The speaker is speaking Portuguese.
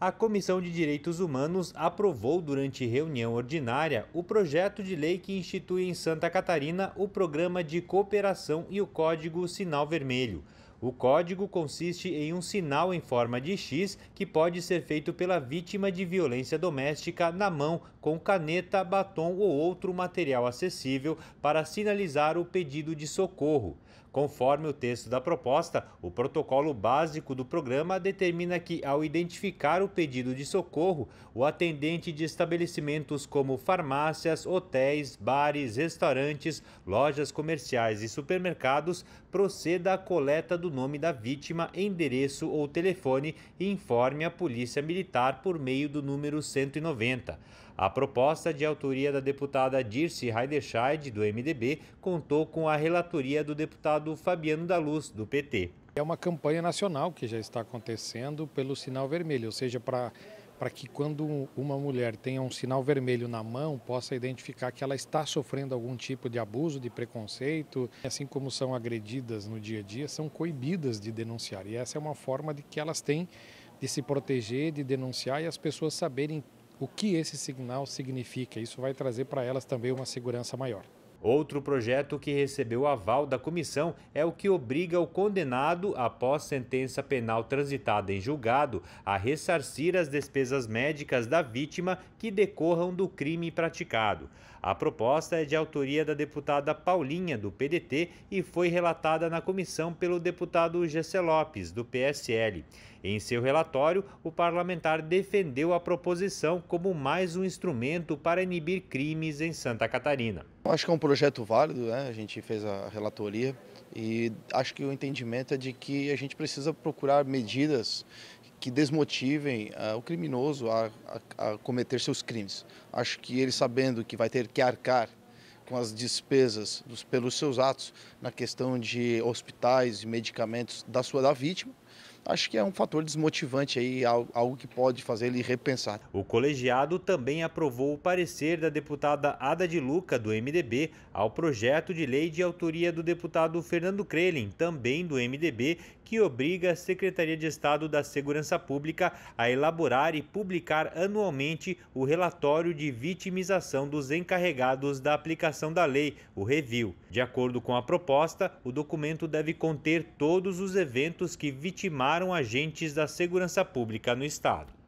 A Comissão de Direitos Humanos aprovou durante reunião ordinária o projeto de lei que institui em Santa Catarina o Programa de Cooperação e o Código Sinal Vermelho. O código consiste em um sinal em forma de X que pode ser feito pela vítima de violência doméstica na mão, com caneta, batom ou outro material acessível para sinalizar o pedido de socorro. Conforme o texto da proposta, o protocolo básico do programa determina que, ao identificar o pedido de socorro, o atendente de estabelecimentos como farmácias, hotéis, bares, restaurantes, lojas comerciais e supermercados proceda à coleta do nome da vítima, endereço ou telefone e informe a Polícia Militar por meio do número 190. A proposta de autoria da deputada Dirce Heiderscheid, do MDB, contou com a relatoria do deputado Fabiano da Luz, do PT. É uma campanha nacional que já está acontecendo pelo sinal vermelho, ou seja, para para que quando uma mulher tenha um sinal vermelho na mão, possa identificar que ela está sofrendo algum tipo de abuso, de preconceito, assim como são agredidas no dia a dia, são coibidas de denunciar. E essa é uma forma de que elas têm de se proteger, de denunciar e as pessoas saberem o que esse sinal significa. Isso vai trazer para elas também uma segurança maior. Outro projeto que recebeu aval da comissão é o que obriga o condenado, após sentença penal transitada em julgado, a ressarcir as despesas médicas da vítima que decorram do crime praticado. A proposta é de autoria da deputada Paulinha, do PDT, e foi relatada na comissão pelo deputado Gessé Lopes, do PSL. Em seu relatório, o parlamentar defendeu a proposição como mais um instrumento para inibir crimes em Santa Catarina acho que é um projeto válido, né? a gente fez a relatoria e acho que o entendimento é de que a gente precisa procurar medidas que desmotivem uh, o criminoso a, a, a, cometer seus crimes. Acho que ele sabendo que vai ter que arcar com as despesas dos, pelos seus atos na questão de hospitais e medicamentos da sua da vítima, acho que é um fator desmotivante aí, algo que pode fazer ele repensar. O colegiado também aprovou o parecer da deputada Ada de Luca, do MDB, ao projeto de lei de autoria do deputado Fernando Krelin, também do MDB, que obriga a Secretaria de Estado da Segurança Pública a elaborar e publicar anualmente o relatório de vitimização dos encarregados da aplicação da lei, o review. De acordo com a proposta, o documento deve conter todos os eventos que vitimaram formaram agentes da segurança pública no estado.